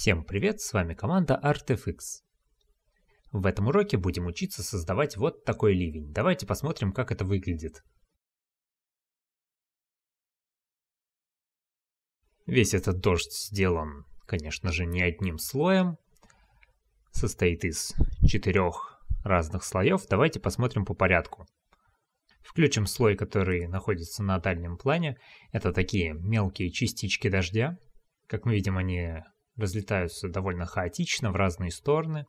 Всем привет, с вами команда ArtFX. В этом уроке будем учиться создавать вот такой ливень. Давайте посмотрим, как это выглядит. Весь этот дождь сделан, конечно же, не одним слоем. Состоит из четырех разных слоев. Давайте посмотрим по порядку. Включим слой, который находится на дальнем плане. Это такие мелкие частички дождя. Как мы видим, они разлетаются довольно хаотично в разные стороны.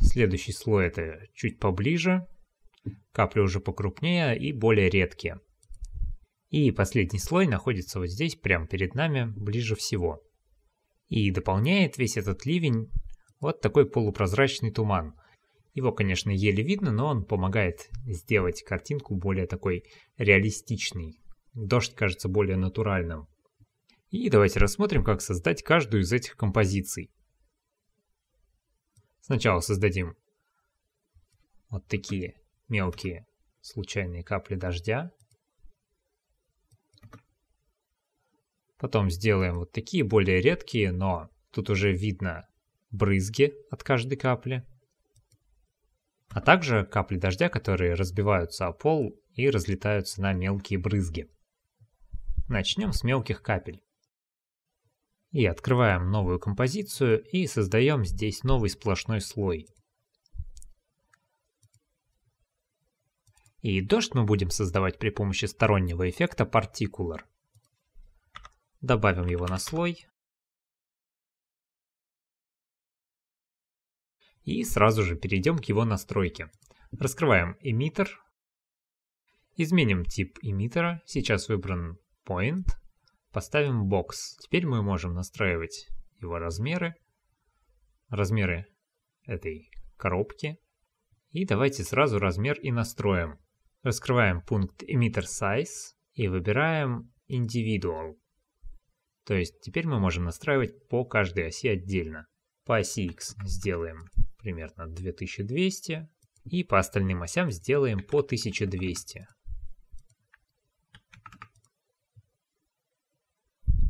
Следующий слой это чуть поближе, капли уже покрупнее и более редкие. И последний слой находится вот здесь, прямо перед нами, ближе всего. И дополняет весь этот ливень вот такой полупрозрачный туман. Его, конечно, еле видно, но он помогает сделать картинку более такой реалистичной. Дождь кажется более натуральным. И давайте рассмотрим, как создать каждую из этих композиций. Сначала создадим вот такие мелкие случайные капли дождя. Потом сделаем вот такие более редкие, но тут уже видно брызги от каждой капли. А также капли дождя, которые разбиваются о пол и разлетаются на мелкие брызги. Начнем с мелких капель и открываем новую композицию и создаем здесь новый сплошной слой. И дождь мы будем создавать при помощи стороннего эффекта Particular. Добавим его на слой. И сразу же перейдем к его настройке. Раскрываем эмиттер. Изменим тип эмиттера. Сейчас выбран Point. Поставим бокс. Теперь мы можем настраивать его размеры, размеры этой коробки. И давайте сразу размер и настроим. Раскрываем пункт Emitter Size и выбираем Individual. То есть теперь мы можем настраивать по каждой оси отдельно. По оси X сделаем примерно 2200 и по остальным осям сделаем по 1200.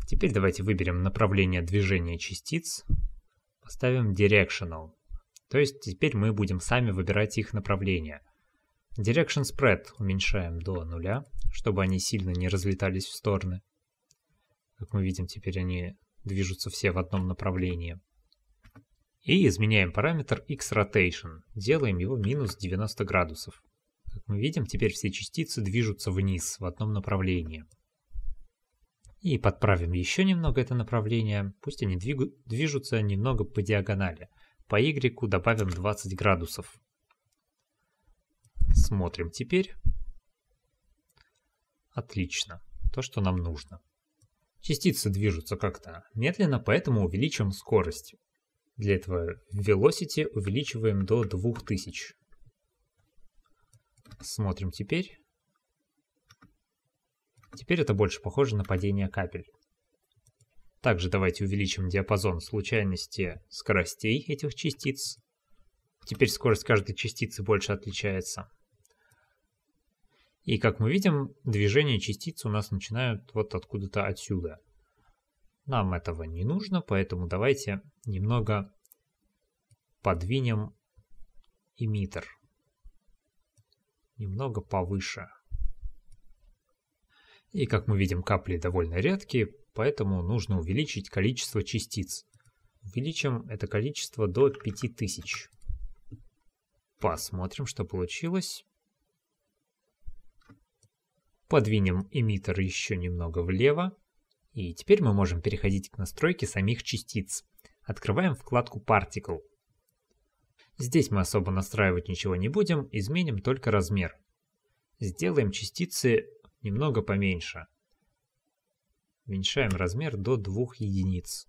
Теперь давайте выберем направление движения частиц, поставим Directional. То есть теперь мы будем сами выбирать их направление. Direction Spread уменьшаем до нуля, чтобы они сильно не разлетались в стороны. Как мы видим, теперь они движутся все в одном направлении. И изменяем параметр X-Rotation, делаем его минус 90 градусов. Как мы видим, теперь все частицы движутся вниз в одном направлении и подправим еще немного это направление, пусть они двигу, движутся немного по диагонали. По Y добавим 20 градусов. Смотрим теперь. Отлично, то, что нам нужно. Частицы движутся как-то медленно, поэтому увеличим скорость. Для этого velocity увеличиваем до 2000. Смотрим теперь. Теперь это больше похоже на падение капель. Также давайте увеличим диапазон случайности скоростей этих частиц. Теперь скорость каждой частицы больше отличается. И как мы видим, движение частиц у нас начинают вот откуда-то отсюда. Нам этого не нужно, поэтому давайте немного подвинем эмиттер. Немного повыше и, как мы видим, капли довольно редкие, поэтому нужно увеличить количество частиц. Увеличим это количество до 5000. Посмотрим, что получилось. Подвинем эмиттер еще немного влево. И теперь мы можем переходить к настройке самих частиц. Открываем вкладку Particle. Здесь мы особо настраивать ничего не будем, изменим только размер. Сделаем частицы немного поменьше. Уменьшаем размер до 2 единиц.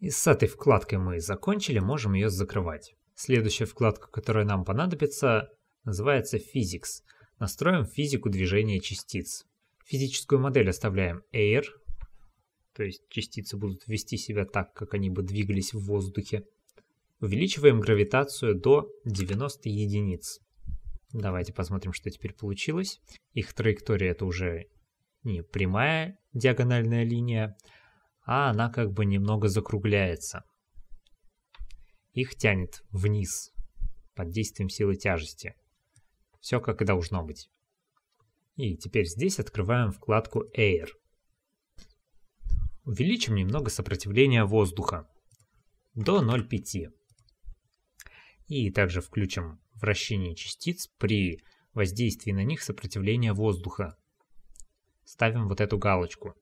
И с этой вкладкой мы закончили, можем ее закрывать. Следующая вкладка, которая нам понадобится, называется Physics. Настроим физику движения частиц. Физическую модель оставляем Air, то есть частицы будут вести себя так, как они бы двигались в воздухе. Увеличиваем гравитацию до 90 единиц. Давайте посмотрим, что теперь получилось. Их траектория это уже не прямая диагональная линия, а она как бы немного закругляется. Их тянет вниз под действием силы тяжести. Все как и должно быть. И теперь здесь открываем вкладку Air. Увеличим немного сопротивление воздуха до 0,5. И также включим вращение частиц при воздействии на них сопротивления воздуха. Ставим вот эту галочку.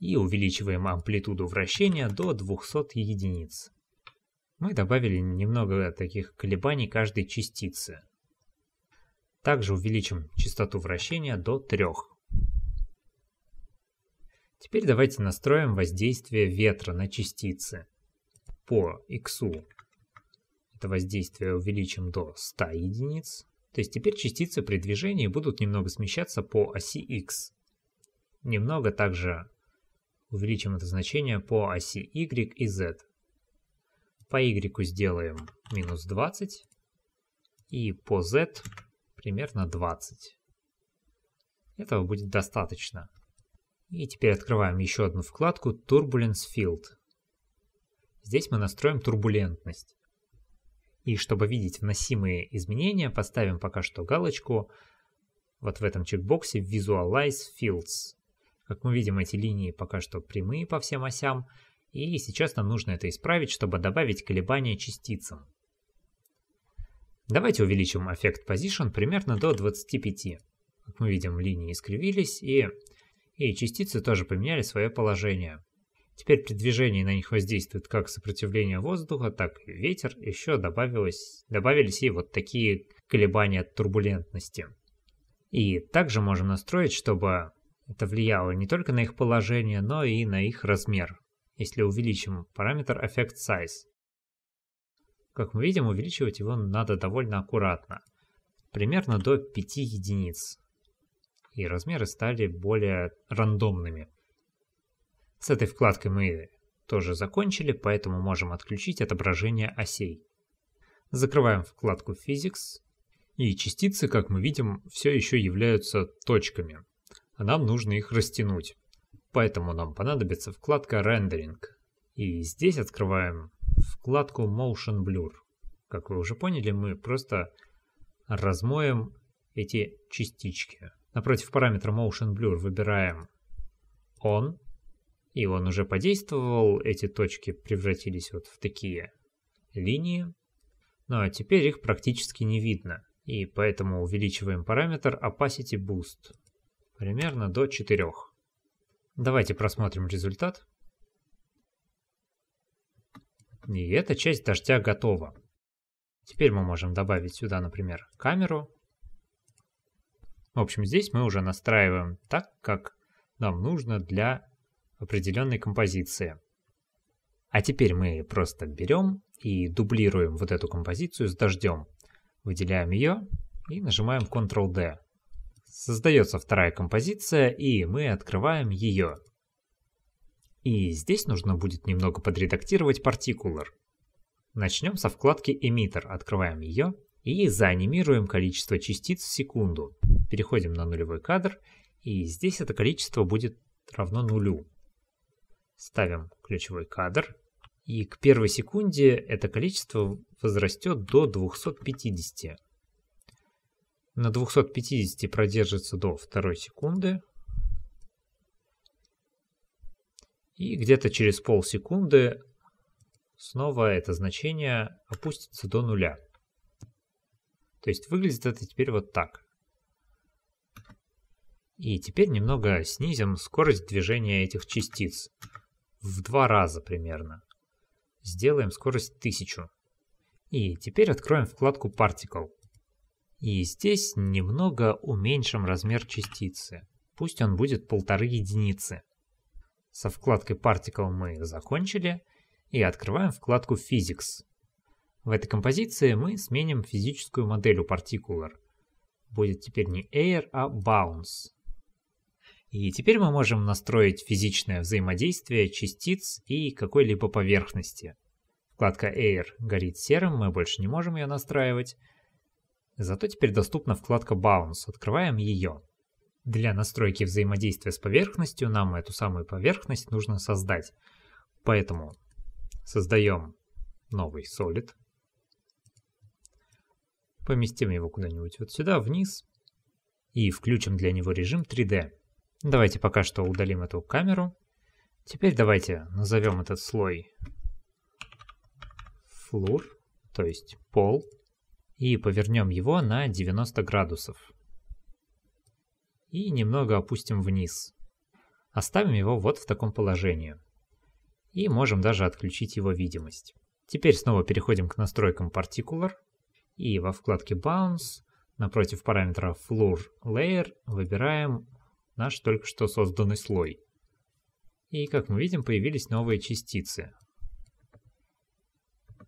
И увеличиваем амплитуду вращения до 200 единиц. Мы добавили немного таких колебаний каждой частицы. Также увеличим частоту вращения до 3. Теперь давайте настроим воздействие ветра на частицы. По иксу это воздействие увеличим до 100 единиц, то есть теперь частицы при движении будут немного смещаться по оси x. Немного также увеличим это значение по оси y и z. По y сделаем минус 20 и по z примерно 20. Этого будет достаточно. И теперь открываем еще одну вкладку Turbulence Field. Здесь мы настроим турбулентность. И чтобы видеть вносимые изменения, поставим пока что галочку вот в этом чекбоксе Visualize Fields. Как мы видим, эти линии пока что прямые по всем осям, и сейчас нам нужно это исправить, чтобы добавить колебания частицам. Давайте увеличим эффект Position примерно до 25. Как мы видим, линии искривились, и, и частицы тоже поменяли свое положение. Теперь при движении на них воздействует как сопротивление воздуха, так и ветер. Еще добавилось, добавились и вот такие колебания турбулентности. И также можем настроить, чтобы это влияло не только на их положение, но и на их размер, если увеличим параметр Effect Size. Как мы видим, увеличивать его надо довольно аккуратно, примерно до 5 единиц. И размеры стали более рандомными – с этой вкладкой мы тоже закончили, поэтому можем отключить отображение осей. Закрываем вкладку Physics, и частицы, как мы видим, все еще являются точками, а нам нужно их растянуть. Поэтому нам понадобится вкладка Rendering. И здесь открываем вкладку Motion Blur. Как вы уже поняли, мы просто размоем эти частички. Напротив параметра Motion Blur выбираем On, и он уже подействовал, эти точки превратились вот в такие линии. Но ну, а теперь их практически не видно, и поэтому увеличиваем параметр opacity boost примерно до 4. Давайте просмотрим результат. И эта часть дождя готова. Теперь мы можем добавить сюда, например, камеру. В общем, здесь мы уже настраиваем так, как нам нужно для определенной композиции. А теперь мы просто берем и дублируем вот эту композицию с дождем. Выделяем ее и нажимаем Ctrl-D. Создается вторая композиция, и мы открываем ее. И здесь нужно будет немного подредактировать Particular. Начнем со вкладки Emitter, открываем ее и заанимируем количество частиц в секунду. Переходим на нулевой кадр, и здесь это количество будет равно нулю. Ставим ключевой кадр. И к первой секунде это количество возрастет до 250. На 250 продержится до второй секунды. И где-то через полсекунды снова это значение опустится до нуля. То есть выглядит это теперь вот так. И теперь немного снизим скорость движения этих частиц в два раза примерно. Сделаем скорость 1000. И теперь откроем вкладку Particle. И здесь немного уменьшим размер частицы. Пусть он будет полторы единицы. Со вкладкой Particle мы закончили и открываем вкладку Physics. В этой композиции мы сменим физическую модель у Particular. Будет теперь не Air, а Bounce. И теперь мы можем настроить физичное взаимодействие частиц и какой-либо поверхности. Вкладка Air горит серым, мы больше не можем ее настраивать. Зато теперь доступна вкладка Bounce, открываем ее. Для настройки взаимодействия с поверхностью нам эту самую поверхность нужно создать. Поэтому создаем новый Solid. Поместим его куда-нибудь вот сюда, вниз. И включим для него режим 3D. Давайте пока что удалим эту камеру. Теперь давайте назовем этот слой Floor, то есть пол, и повернем его на 90 градусов. И немного опустим вниз. Оставим его вот в таком положении. И можем даже отключить его видимость. Теперь снова переходим к настройкам Particular. И во вкладке Bounce напротив параметра Floor Layer выбираем наш только что созданный слой. И, как мы видим, появились новые частицы.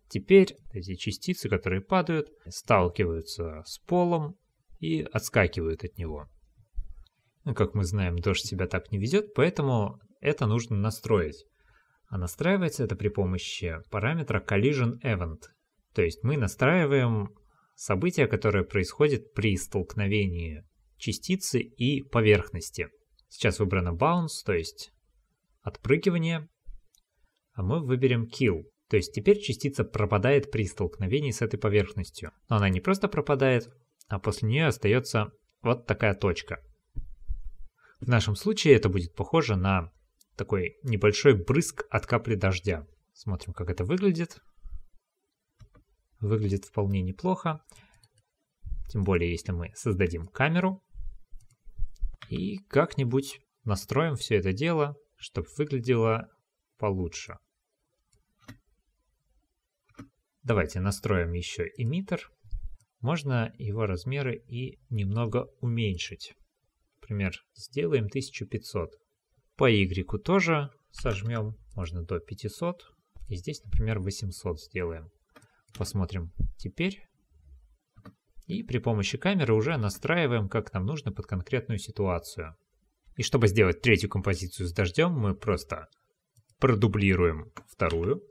Теперь эти частицы, которые падают, сталкиваются с полом и отскакивают от него. Ну, как мы знаем, дождь себя так не везет, поэтому это нужно настроить. А настраивается это при помощи параметра collision event. То есть мы настраиваем событие, которое происходит при столкновении частицы и поверхности. Сейчас выбрано bounce, то есть отпрыгивание, а мы выберем kill, то есть теперь частица пропадает при столкновении с этой поверхностью. Но она не просто пропадает, а после нее остается вот такая точка. В нашем случае это будет похоже на такой небольшой брызг от капли дождя. Смотрим, как это выглядит. Выглядит вполне неплохо. Тем более, если мы создадим камеру и как-нибудь настроим все это дело, чтобы выглядело получше. Давайте настроим еще эмиттер. Можно его размеры и немного уменьшить. Например, сделаем 1500. По Y тоже сожмем, можно до 500. И здесь, например, 800 сделаем. Посмотрим теперь и при помощи камеры уже настраиваем, как нам нужно под конкретную ситуацию. И чтобы сделать третью композицию с дождем, мы просто продублируем вторую,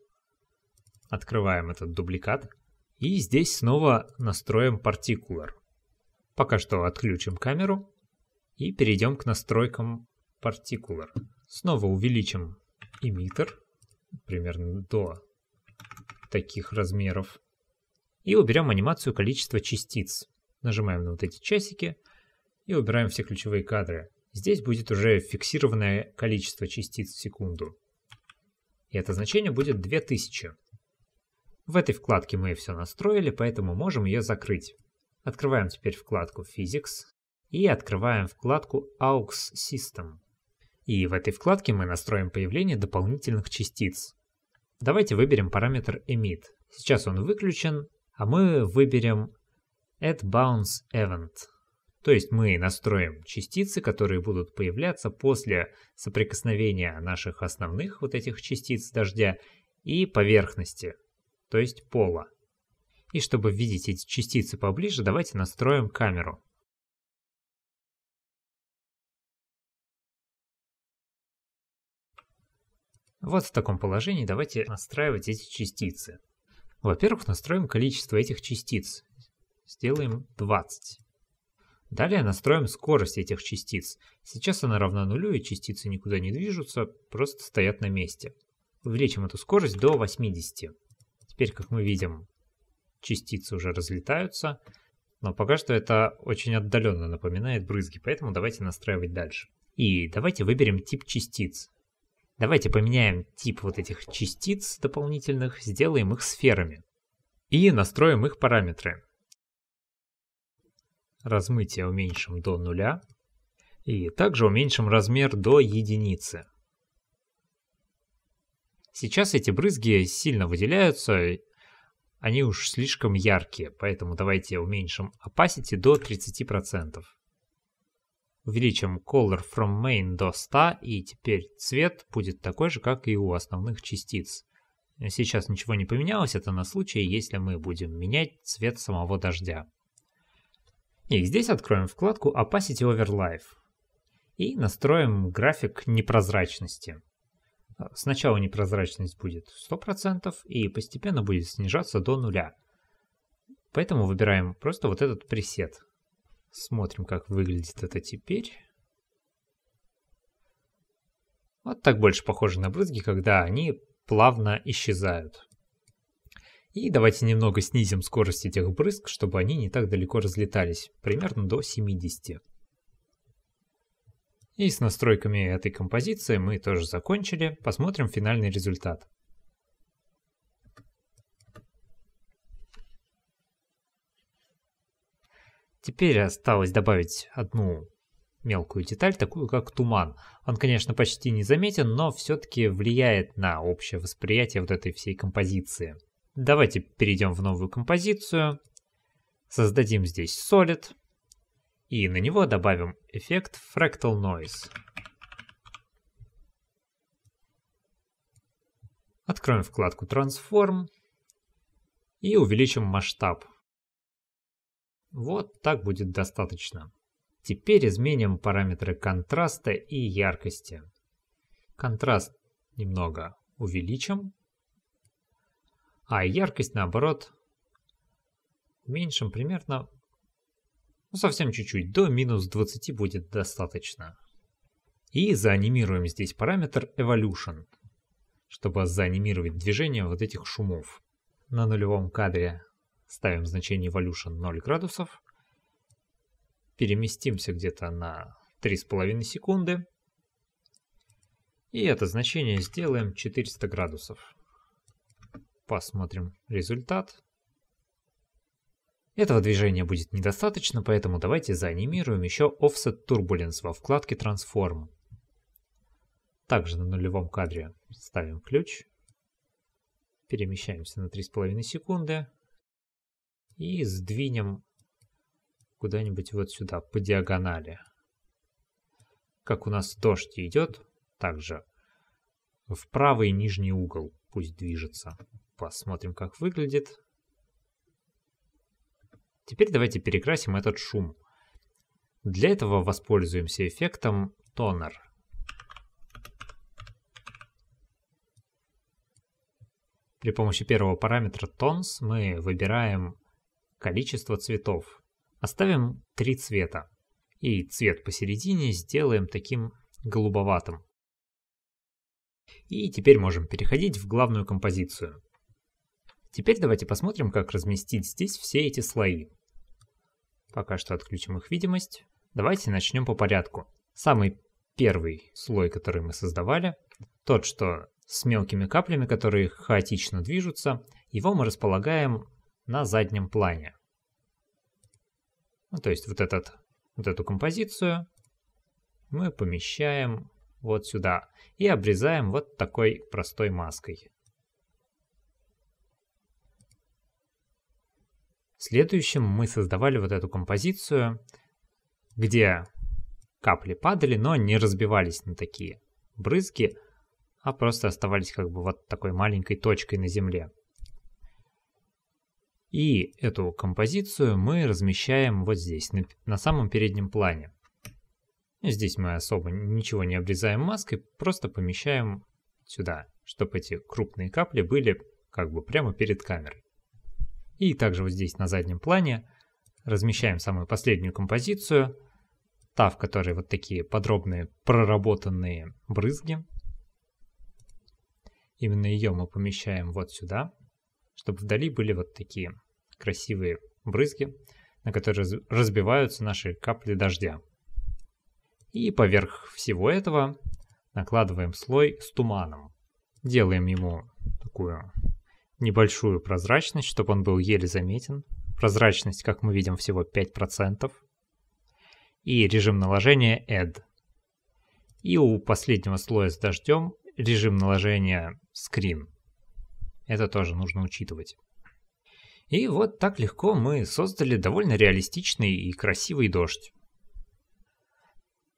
открываем этот дубликат, и здесь снова настроим Particular. Пока что отключим камеру и перейдем к настройкам Particular. Снова увеличим эмиттер примерно до таких размеров. И уберем анимацию количества частиц. Нажимаем на вот эти часики и убираем все ключевые кадры. Здесь будет уже фиксированное количество частиц в секунду. И это значение будет 2000. В этой вкладке мы все настроили, поэтому можем ее закрыть. Открываем теперь вкладку Physics и открываем вкладку AUX System. И в этой вкладке мы настроим появление дополнительных частиц. Давайте выберем параметр Emit. Сейчас он выключен, а мы выберем Add Bounce Event. То есть мы настроим частицы, которые будут появляться после соприкосновения наших основных вот этих частиц дождя и поверхности, то есть пола. И чтобы видеть эти частицы поближе, давайте настроим камеру. Вот в таком положении давайте настраивать эти частицы. Во-первых, настроим количество этих частиц. Сделаем 20. Далее настроим скорость этих частиц. Сейчас она равна нулю, и частицы никуда не движутся, просто стоят на месте. Увеличим эту скорость до 80. Теперь, как мы видим, частицы уже разлетаются, но пока что это очень отдаленно напоминает брызги, поэтому давайте настраивать дальше. И давайте выберем тип частиц. Давайте поменяем тип вот этих частиц дополнительных, сделаем их сферами. И настроим их параметры. Размытие уменьшим до нуля. И также уменьшим размер до единицы. Сейчас эти брызги сильно выделяются, они уж слишком яркие, поэтому давайте уменьшим opacity до 30%. Увеличим color from main до 100, и теперь цвет будет такой же, как и у основных частиц. Сейчас ничего не поменялось, это на случай, если мы будем менять цвет самого дождя. И здесь откроем вкладку Opacity overlife И настроим график непрозрачности. Сначала непрозрачность будет 100% и постепенно будет снижаться до нуля. Поэтому выбираем просто вот этот пресет. Смотрим, как выглядит это теперь. Вот так больше похоже на брызги, когда они плавно исчезают. И давайте немного снизим скорость этих брызг, чтобы они не так далеко разлетались, примерно до 70. И с настройками этой композиции мы тоже закончили, посмотрим финальный результат. Теперь осталось добавить одну мелкую деталь, такую как туман. Он, конечно, почти не заметен, но все-таки влияет на общее восприятие вот этой всей композиции. Давайте перейдем в новую композицию. Создадим здесь Solid. И на него добавим эффект Fractal Noise. Откроем вкладку Transform и увеличим масштаб. Вот так будет достаточно. Теперь изменим параметры контраста и яркости. Контраст немного увеличим, а яркость наоборот уменьшим примерно, ну совсем чуть-чуть, до минус 20 будет достаточно. И заанимируем здесь параметр Evolution, чтобы заанимировать движение вот этих шумов на нулевом кадре ставим значение evolution 0 градусов, переместимся где-то на 3,5 секунды, и это значение сделаем 400 градусов. Посмотрим результат. Этого движения будет недостаточно, поэтому давайте заанимируем еще Offset Turbulence во вкладке Transform. Также на нулевом кадре ставим ключ. Перемещаемся на 3,5 секунды и сдвинем куда-нибудь вот сюда, по диагонали. Как у нас дождь идет, также в правый нижний угол пусть движется. Посмотрим, как выглядит. Теперь давайте перекрасим этот шум. Для этого воспользуемся эффектом тонер. При помощи первого параметра tones мы выбираем количество цветов. Оставим три цвета. И цвет посередине сделаем таким голубоватым. И теперь можем переходить в главную композицию. Теперь давайте посмотрим, как разместить здесь все эти слои. Пока что отключим их видимость. Давайте начнем по порядку. Самый первый слой, который мы создавали, тот, что с мелкими каплями, которые хаотично движутся, его мы располагаем на заднем плане. Ну, то есть вот, этот, вот эту композицию мы помещаем вот сюда и обрезаем вот такой простой маской. Следующим мы создавали вот эту композицию, где капли падали, но не разбивались на такие брызги, а просто оставались как бы вот такой маленькой точкой на земле. И эту композицию мы размещаем вот здесь, на, на самом переднем плане. Здесь мы особо ничего не обрезаем маской, просто помещаем сюда, чтобы эти крупные капли были как бы прямо перед камерой. И также вот здесь на заднем плане размещаем самую последнюю композицию, та, в которой вот такие подробные проработанные брызги. Именно ее мы помещаем вот сюда чтобы вдали были вот такие красивые брызги, на которые разбиваются наши капли дождя. И поверх всего этого накладываем слой с туманом. Делаем ему такую небольшую прозрачность, чтобы он был еле заметен. Прозрачность, как мы видим, всего 5%. И режим наложения Add. И у последнего слоя с дождем режим наложения Screen. Это тоже нужно учитывать. И вот так легко мы создали довольно реалистичный и красивый дождь.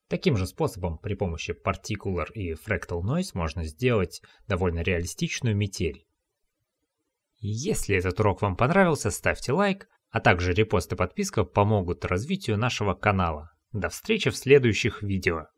Таким же способом при помощи Particular и Fractal Noise можно сделать довольно реалистичную метель. Если этот урок вам понравился, ставьте лайк, а также репост и подписка помогут развитию нашего канала. До встречи в следующих видео.